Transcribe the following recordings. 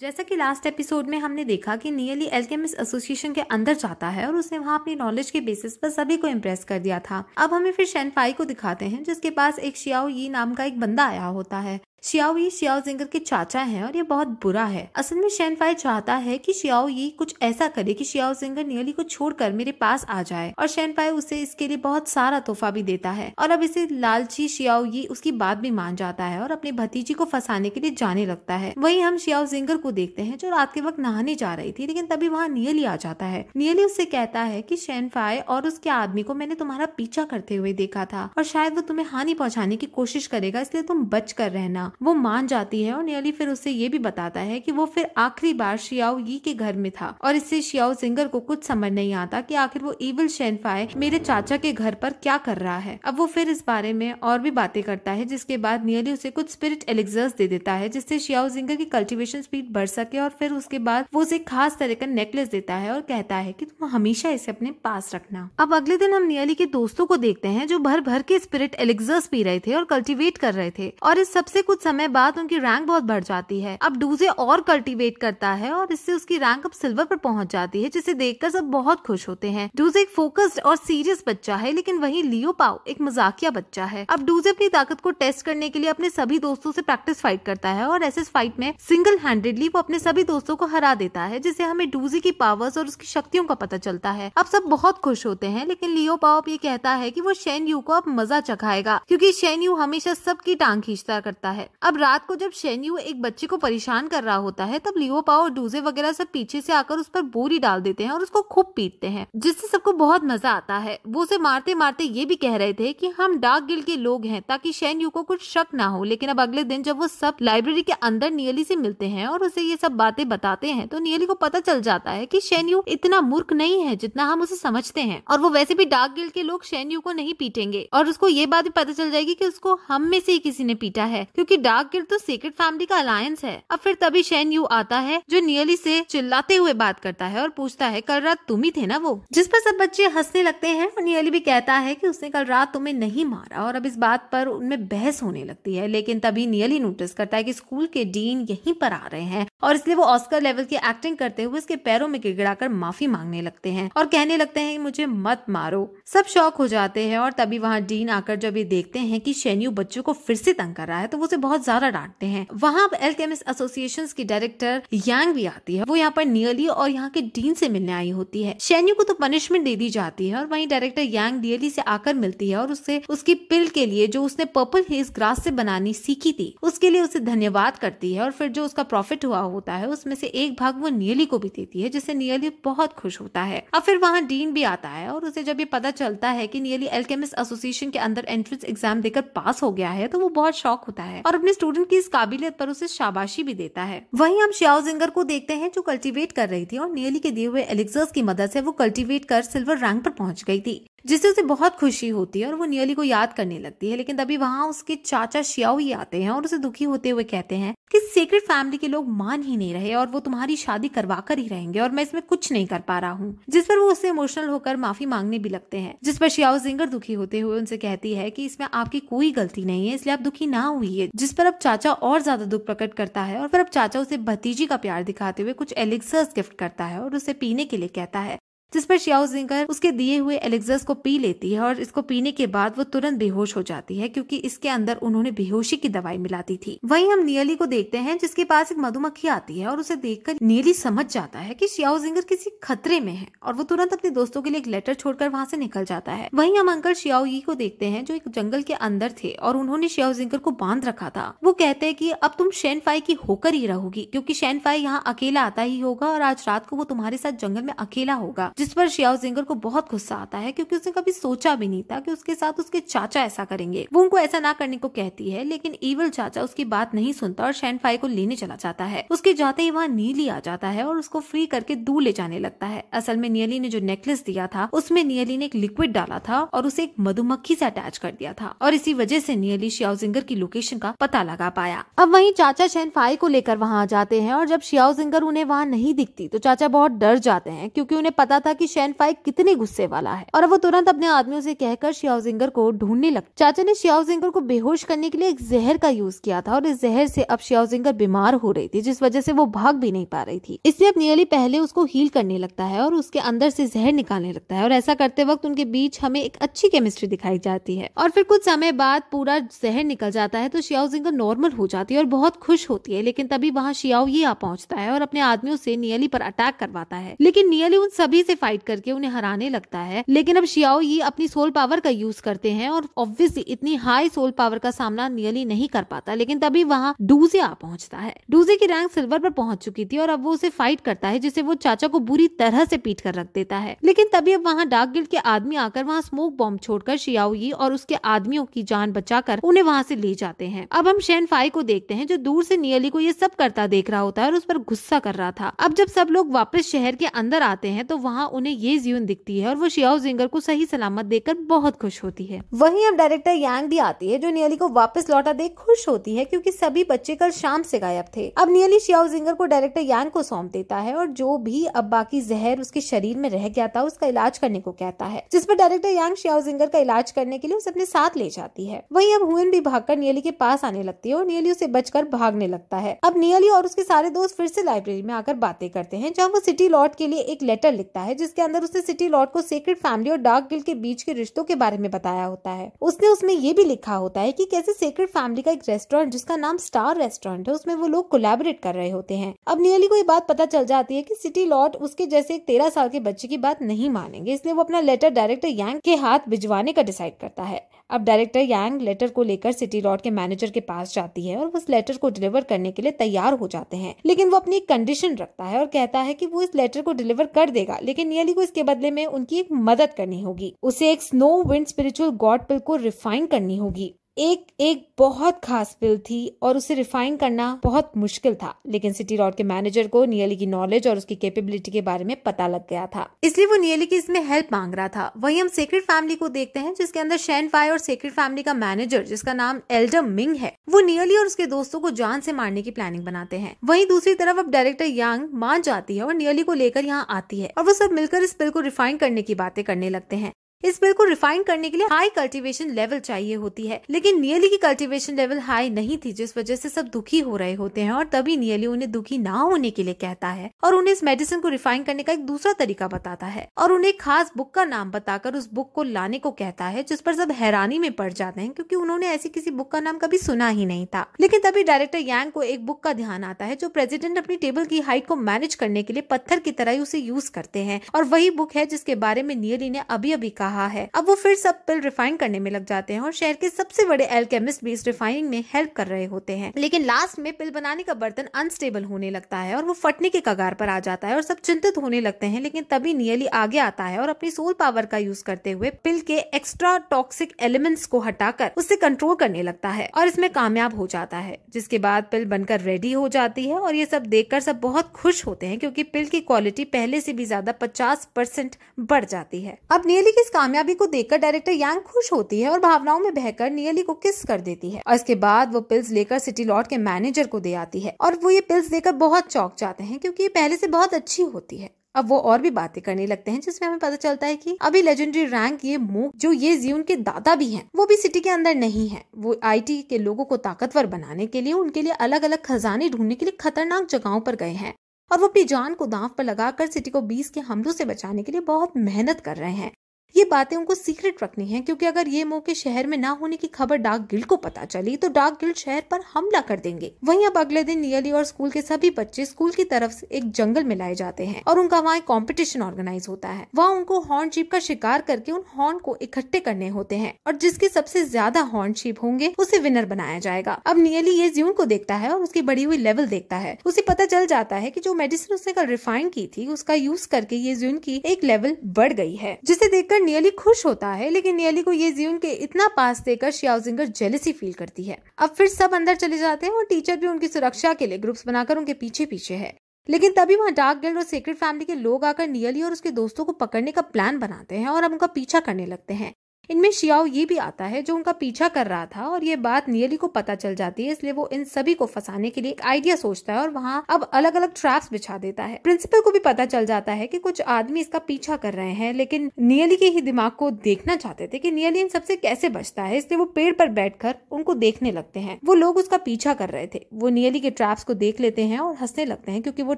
जैसा कि last episode में हमने देखा कि नियली एल्केमिस एसोसिएशन के अंदर जाता है और उसने वहाँ अपनी नॉलेज के बेसिस पर सभी को इम्प्रेस कर दिया था अब हमें फिर फाई को दिखाते हैं जिसके पास एक शियाओ यी नाम का एक बंदा आया होता है शियाओ यी शियाओ जिंगर के चाचा हैं और ये बहुत बुरा है असल में शैन फाई चाहता है कि शियाओ यी कुछ ऐसा करे कि शियाओ जिंगर नियली को छोड़कर मेरे पास आ जाए और शैन फाई उसे इसके लिए बहुत सारा तोहफा भी देता है और अब इसे लालची शियाओ यी उसकी बात भी मान जाता है और अपने भतीजी को फंसाने के लिए जाने लगता है वही हम शियाओ जिंगर को देखते हैं जो रात के वक्त नहाने जा रही थी लेकिन तभी वहाँ नियली आ जाता है नियली उससे कहता है की फाई और उसके आदमी को मैंने तुम्हारा पीछा करते हुए देखा था और शायद वो तुम्हें हानि पहुँचाने की कोशिश करेगा इसलिए तुम बच कर रहना करना वो मान जाती है और नियली फिर उसे ये भी बताता है कि वो फिर आखिरी बार शियाओ यी के घर में था और इससे शियाओ सिंगर को कुछ समझ नहीं आता कि आखिर वो इविल शेनफाय मेरे चाचा के घर पर क्या कर रहा है अब वो फिर इस बारे में और भी बातें करता है जिसके बाद नियली उसे कुछ स्पिरिट एलेक्स दे देता है जिससे शियाओ सिंगर की कल्टिवेशन स्पीड बढ़ सके और फिर उसके बाद वो उसे खास तरह का नेकलेस देता है और कहता है की तुम हमेशा इसे अपने पास रखना अब अगले दिन हम नियली के दोस्तों को देखते हैं जो भर भर के स्पिरिट एलेक्स पी रहे थे और कल्टिवेट कर रहे थे और इस सबसे कुछ कुछ समय बाद उनकी रैंक बहुत बढ़ जाती है अब डूजे और कल्टीवेट करता है और इससे उसकी रैंक अब सिल्वर पर पहुंच जाती है जिसे देखकर सब बहुत खुश होते हैं डूजे एक फोकस्ड और सीरियस बच्चा है लेकिन वही लियो पाओ एक मजाकिया बच्चा है अब डूजे अपनी ताकत को टेस्ट करने के लिए अपने सभी दोस्तों से प्रैक्टिस फाइट करता है और ऐसे फाइट में सिंगल हैंडेडली वो अपने सभी दोस्तों को हरा देता है जिससे हमें डूजे की पावर्स और उसकी शक्तियों का पता चलता है अब सब बहुत खुश होते हैं लेकिन लियो पाओ ये कहता है की वो शेन यू को अब मजा चखाएगा क्यूँकी शेन यू हमेशा सबकी टांग खींचता करता है है अब रात को जब शेन्यू एक बच्चे को परेशान कर रहा होता है तब लियोपा और डूजे वगैरह सब पीछे से आकर उस पर बोरी डाल देते हैं और उसको खूब पीटते हैं जिससे सबको बहुत मजा आता है वो उसे मारते मारते ये भी कह रहे थे की हम डाक गिल के लोग हैं ताकि शेन्यू को कुछ शक ना हो लेकिन अब अगले दिन जब वो सब लाइब्रेरी के अंदर नियली से मिलते हैं और उसे ये सब बातें बताते हैं तो नियली को पता चल जाता है कि शेन्यू इतना मूर्ख नहीं है जितना हम उसे समझते हैं और वो वैसे भी डाक गिल के लोग शेन्यू को नहीं पीटेंगे और उसको ये बात भी पता चल जाएगी कि उसको हम में से ही किसी ने पीटा है क्योंकि की डार्क गिल्ड तो सीक्रेट फैमिली का अलायंस है अब फिर तभी शैन यू आता है जो नियली से चिल्लाते हुए बात करता है और पूछता है कल रात तुम ही थे ना वो जिस पर सब बच्चे हंसने लगते हैं और नियली भी कहता है कि उसने कल रात तुम्हें नहीं मारा और अब इस बात पर उनमें बहस होने लगती है लेकिन तभी नियली नोटिस करता है कि स्कूल के डीन यहीं पर आ रहे हैं और इसलिए वो ऑस्कर लेवल की एक्टिंग करते हुए उसके पैरों में गिड़गिड़ाकर माफी मांगने लगते हैं और कहने लगते हैं मुझे मत मारो सब शौक हो जाते हैं और तभी वहाँ डीन आकर जब ये देखते हैं कि शेन्यू बच्चों को फिर से तंग कर रहा है तो वो उसे बहुत ज्यादा डांटते हैं वहाँ एल्केमिस एसोसिएशन की डायरेक्टर यांग भी आती है वो यहाँ पर नियली और यहाँ के डीन से मिलने आई होती है शेन्यू को तो पनिशमेंट दे दी जाती है और वही डायरेक्टर यांग नियली से आकर मिलती है और उससे उसकी पिल के लिए जो उसने पर्पल हेज ग्रास से बनानी सीखी थी उसके लिए उसे धन्यवाद करती है और फिर जो उसका प्रॉफिट हुआ भाव होता है उसमें से एक भाग वो नियली को भी देती है जिससे नियली बहुत खुश होता है अब फिर वहाँ डीन भी आता है और उसे जब ये पता चलता है की नियली एल्केमिस्ट एसोसिएशन के अंदर एंट्रेंस एग्जाम देकर पास हो गया है तो वो बहुत शौक होता है और अपने स्टूडेंट की इस काबिलियत पर उसे शाबाशी भी देता है वही हम श्यावजिंगर को देखते हैं जो कल्टीवेट कर रही थी और नियली के दिए हुए एलेक्स की मदद से वो कल्टीवेट कर सिल्वर रैंक पर पहुंच गई थी जिससे उसे बहुत खुशी होती है और वो नियली को याद करने लगती है लेकिन तभी वहाँ उसके चाचा ही आते हैं और उसे दुखी होते हुए कहते हैं कि सीक्रेट फैमिली के लोग मान ही नहीं रहे और वो तुम्हारी शादी करवा कर ही रहेंगे और मैं इसमें कुछ नहीं कर पा रहा हूँ जिस पर वो उससे इमोशनल होकर माफी मांगने भी लगते हैं जिस पर शियाओ जिंगर दुखी होते हुए उनसे कहती है की इसमें आपकी कोई गलती नहीं है इसलिए आप दुखी ना हुई है जिस पर अब चाचा और ज्यादा दुख प्रकट करता है और फिर अब चाचा उसे भतीजी का प्यार दिखाते हुए कुछ एलिक्सर्स गिफ्ट करता है और उसे पीने के लिए कहता है जिस पर श्याओजिंगर उसके दिए हुए एलेक्स को पी लेती है और इसको पीने के बाद वो तुरंत बेहोश हो जाती है क्योंकि इसके अंदर उन्होंने बेहोशी की दवाई मिला दी थी वहीं हम नियली को देखते हैं जिसके पास एक मधुमक्खी आती है और उसे देखकर नियली समझ जाता है कि श्याओजिंगर किसी खतरे में है और वो तुरंत अपने दोस्तों के लिए एक लेटर छोड़कर वहाँ से निकल जाता है वही हम अंकल श्याओ को देखते हैं जो एक जंगल के अंदर थे और उन्होंने श्याओजिंगर को बांध रखा था वो कहते हैं की अब तुम शैन की होकर ही रहोगी क्यूँकी शैन यहाँ अकेला आता ही होगा और आज रात को वो तुम्हारे साथ जंगल में अकेला होगा जिस पर श्याव जिंगर को बहुत गुस्सा आता है क्योंकि उसने कभी सोचा भी नहीं था कि उसके साथ उसके चाचा ऐसा करेंगे वो उनको ऐसा ना करने को कहती है लेकिन ईवल चाचा उसकी बात नहीं सुनता और शैन फाई को लेने चला जाता है उसके जाते ही वहाँ नीली आ जाता है और उसको फ्री करके दूर ले जाने लगता है असल में नियली ने जो नेकलेस दिया था उसमें नियली ने एक लिक्विड डाला था और उसे एक मधुमक्खी से अटैच कर दिया था और इसी वजह से नियली श्याउजिंगर की लोकेशन का पता लगा पाया अब वहीं चाचा शैन फाई को लेकर वहाँ आ जाते हैं और जब श्याओजिंगर उन्हें वहाँ नहीं दिखती तो चाचा बहुत डर जाते हैं क्योंकि उन्हें पता था कि फाइक कितने गुस्से वाला है और वो तुरंत अपने आदमियों से कहकर श्याउजिंगर को ढूंढने लगा चाचा ने श्याउजिंगर को बेहोश करने के लिए एक जहर का यूज किया था और इस जहर से अब श्याउजिंगर बीमार हो रही थी जिस वजह से वो भाग भी नहीं पा रही थी इसलिए अब नियली पहले उसको हील करने लगता है और उसके अंदर से जहर निकालने लगता है और ऐसा करते वक्त उनके बीच हमें एक अच्छी केमिस्ट्री दिखाई जाती है और फिर कुछ समय बाद पूरा जहर निकल जाता है तो श्याउजिंगर नॉर्मल हो जाती है और बहुत खुश होती है लेकिन तभी वहाँ शियाओ ये आ पहुंचता है और अपने आदमियों से नियली पर अटैक करवाता है लेकिन नियली उन सभी से फाइट करके उन्हें हराने लगता है लेकिन अब शियाओ ये अपनी सोल पावर का यूज करते हैं और ऑब्वियसली इतनी हाई सोल पावर का सामना नियली नहीं कर पाता लेकिन तभी वहाँ डूजे आ पहुंचता है डूजे की रैंक सिल्वर पर पहुंच चुकी थी और अब वो उसे फाइट करता है जिसे वो चाचा को बुरी तरह से पीट कर रख देता है लेकिन तभी अब वहाँ डार्क गिल्ड के आदमी आकर वहाँ स्मोक बॉम्ब छोड़कर शियाओ ये और उसके आदमियों की जान बचाकर उन्हें वहाँ से ले जाते हैं अब हम शेन फाई को देखते हैं जो दूर से नियली को ये सब करता देख रहा होता है और उस पर गुस्सा कर रहा था अब जब सब लोग वापस शहर के अंदर आते हैं तो वहाँ जहाँ उन्हें ये जीवन दिखती है और वो शियाओ जिंगर को सही सलामत देकर बहुत खुश होती है वही अब डायरेक्टर यांग भी आती है जो नियली को वापस लौटा देख खुश होती है क्योंकि सभी बच्चे कल शाम से गायब थे अब नियली शियाओ जिंगर को डायरेक्टर यांग को सौंप देता है और जो भी अब बाकी जहर उसके शरीर में रह गया था उसका इलाज करने को कहता है जिस पर डायरेक्टर यांग शियाओ जिंगर का इलाज करने के लिए उसे अपने साथ ले जाती है वही अब हुन भी भाग नियली के पास आने लगती है और नियली उसे बचकर भागने लगता है अब नियली और उसके सारे दोस्त फिर से लाइब्रेरी में आकर बातें करते हैं जहाँ वो सिटी लॉर्ड के लिए एक लेटर लिखता है जिसके अंदर उसने सिटी लॉर्ड को सीक्रेट फैमिली और डार्क गिल्ड के बीच के रिश्तों के बारे में बताया होता है उसने उसमें ये भी लिखा होता है की कैसे सीक्रेट फैमिली का एक रेस्टोरेंट जिसका नाम स्टार रेस्टोरेंट है उसमें वो लोग कोलेबोरेट कर रहे होते हैं अब नियली को ये बात पता चल जाती है की सिटी लॉर्ड उसके जैसे एक तेरह साल के बच्चे की बात नहीं मानेंगे इसलिए वो अपना लेटर डायरेक्टर यांग के हाथ भिजवाने का डिसाइड करता है अब डायरेक्टर यांग लेटर को लेकर सिटी लॉर्ड के मैनेजर के पास जाती है और उस लेटर को डिलीवर करने के लिए तैयार हो जाते हैं लेकिन वो अपनी कंडीशन रखता है और कहता है कि वो इस लेटर को डिलीवर कर देगा लेकिन नियली को इसके बदले में उनकी एक मदद करनी होगी उसे एक snow wind spiritual god pill को रिफाइन करनी होगी एक एक बहुत खास बिल थी और उसे रिफाइन करना बहुत मुश्किल था लेकिन सिटी रॉड के मैनेजर को नियली की नॉलेज और उसकी कैपेबिलिटी के बारे में पता लग गया था इसलिए वो नियली की इसमें हेल्प मांग रहा था वही हम सेक्रेट फैमिली को देखते हैं जिसके अंदर शैन फाई और सेक्रेट फैमिली का मैनेजर जिसका नाम एल्डर मिंग है वो नियली और उसके दोस्तों को जान से मारने की प्लानिंग बनाते हैं वही दूसरी तरफ अब डायरेक्टर यांग मान जाती है और नियली को लेकर यहाँ आती है और वो सब मिलकर इस बिल को रिफाइन करने की बातें करने लगते हैं इस बिल को रिफाइन करने के लिए हाई कल्टीवेशन लेवल चाहिए होती है लेकिन नियली की कल्टीवेशन लेवल हाई नहीं थी जिस वजह से सब दुखी हो रहे होते हैं और तभी नियली उन्हें दुखी ना होने के लिए कहता है और उन्हें इस मेडिसिन को रिफाइन करने का एक दूसरा तरीका बताता है और उन्हें खास बुक का नाम बताकर उस बुक को लाने को कहता है जिस पर सब हैरानी में पड़ जाते हैं क्यूँकी उन्होंने ऐसी किसी बुक का नाम कभी सुना ही नहीं था लेकिन तभी डायरेक्टर यांग को एक बुक का ध्यान आता है जो प्रेजिडेंट अपनी टेबल की हाइट को मैनेज करने के लिए पत्थर की तरह उसे यूज करते हैं और वही बुक है जिसके बारे में नियली ने अभी अभी कहा कहा है अब वो फिर सब पिल रिफाइन करने में लग जाते हैं और शहर के सबसे बड़े एल्केमिस्ट भी इस रिफाइनिंग में हेल्प कर रहे होते हैं लेकिन लास्ट में पिल बनाने का बर्तन अनस्टेबल होने लगता है और वो फटने के कगार पर आ जाता है और सब चिंतित होने लगते हैं लेकिन तभी नियली आगे आता है और अपनी सोल पावर का यूज करते हुए पिल के एक्स्ट्रा टॉक्सिक एलिमेंट्स को हटाकर उसे कंट्रोल करने लगता है और इसमें कामयाब हो जाता है जिसके बाद पिल बनकर रेडी हो जाती है और ये सब देखकर सब बहुत खुश होते हैं क्योंकि पिल की क्वालिटी पहले से भी ज्यादा पचास परसेंट बढ़ जाती है अब नियली की इस कामयाबी को देखकर डायरेक्टर यांग खुश होती है और भावनाओं में बहकर नियली को किस कर देती है और इसके बाद वो पिल्स लेकर सिटी लॉर्ड के मैनेजर को दे आती है और वो ये पिल्स देकर बहुत चौक जाते हैं क्योंकि ये पहले से बहुत अच्छी होती है अब वो और भी बातें करने लगते हैं जिसमें हमें पता चलता है कि अभी लेजेंडरी रैंक ये मूक जो ये जी उनके दादा भी हैं वो भी सिटी के अंदर नहीं है वो आईटी के लोगों को ताकतवर बनाने के लिए उनके लिए अलग अलग खजाने ढूंढने के लिए खतरनाक जगहों पर गए हैं और वो अपनी जान को दांव पर लगाकर सिटी को बीस के हमलों से बचाने के लिए बहुत मेहनत कर रहे हैं ये बातें उनको सीक्रेट रखनी है क्योंकि अगर ये मौके शहर में ना होने की खबर डाक गिल्ड को पता चली तो डाक गिल्ड शहर पर हमला कर देंगे वहीं अब अगले दिन नियली और स्कूल के सभी बच्चे स्कूल की तरफ से एक जंगल में लाए जाते हैं और उनका वहाँ एक कॉम्पिटिशन ऑर्गेनाइज होता है वहाँ उनको हॉर्न शीप का शिकार करके उन हॉर्न को इकट्ठे करने होते हैं और जिसके सबसे ज्यादा हॉर्न शीप होंगे उसे विनर बनाया जाएगा अब नियली ये ज्यून को देखता है और उसकी बढ़ी हुई लेवल देखता है उसे पता चल जाता है की जो मेडिसिन उसने कल रिफाइन की थी उसका यूज करके ये ज्यून की एक लेवल बढ़ गई है जिसे देखकर देखकर नियली खुश होता है लेकिन नियली को ये जीवन के इतना पास देकर श्याउजिंगर जेलसी फील करती है अब फिर सब अंदर चले जाते हैं और टीचर भी उनकी सुरक्षा के लिए ग्रुप्स बनाकर उनके पीछे पीछे है लेकिन तभी वहाँ डार्क गर्ल्ड और सीक्रेट फैमिली के लोग आकर नियली और उसके दोस्तों को पकड़ने का प्लान बनाते हैं और अब उनका पीछा करने लगते हैं इनमें शियाओ ये भी आता है जो उनका पीछा कर रहा था और ये बात नियली को पता चल जाती है इसलिए वो इन सभी को फंसाने के लिए एक आइडिया सोचता है और वहाँ अब अलग अलग ट्रैप्स बिछा देता है प्रिंसिपल को भी पता चल जाता है कि कुछ आदमी इसका पीछा कर रहे हैं लेकिन नियली के ही दिमाग को देखना चाहते थे की नियली इन सबसे कैसे बचता है इसलिए वो पेड़ पर बैठ उनको देखने लगते हैं वो लोग उसका पीछा कर रहे थे वो नियली के ट्रैप्स को देख लेते हैं और हंसने लगते हैं क्योंकि वो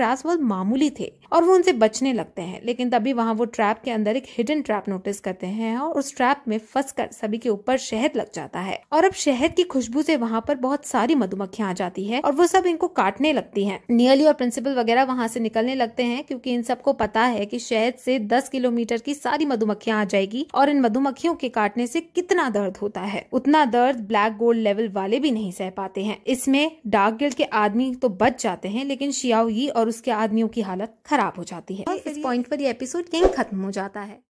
ट्रैप्स बहुत मामूली थे और वो उनसे बचने लगते हैं लेकिन तभी वहाँ वो ट्रैप के अंदर एक हिडन ट्रैप नोटिस करते हैं और उस ट्रैप में फंस कर सभी के ऊपर शहद लग जाता है और अब शहद की खुशबू से वहाँ पर बहुत सारी मधुमक्खियाँ आ जाती है और वो सब इनको काटने लगती है नियली और प्रिंसिपल वगैरह वहाँ से निकलने लगते हैं क्योंकि इन सबको पता है की शहद से दस किलोमीटर की सारी मधुमक्खियाँ आ जाएगी और इन मधुमक्खियों के काटने से कितना दर्द होता है उतना दर्द ब्लैक गोल्ड लेवल वाले भी नहीं सह पाते हैं इसमें डार्क गिल्ड के आदमी तो बच जाते हैं लेकिन शियाओ और उसके आदमियों की हालत खराब हो जाती है इस पॉइंट पर यह एपिसोड यही खत्म हो जाता है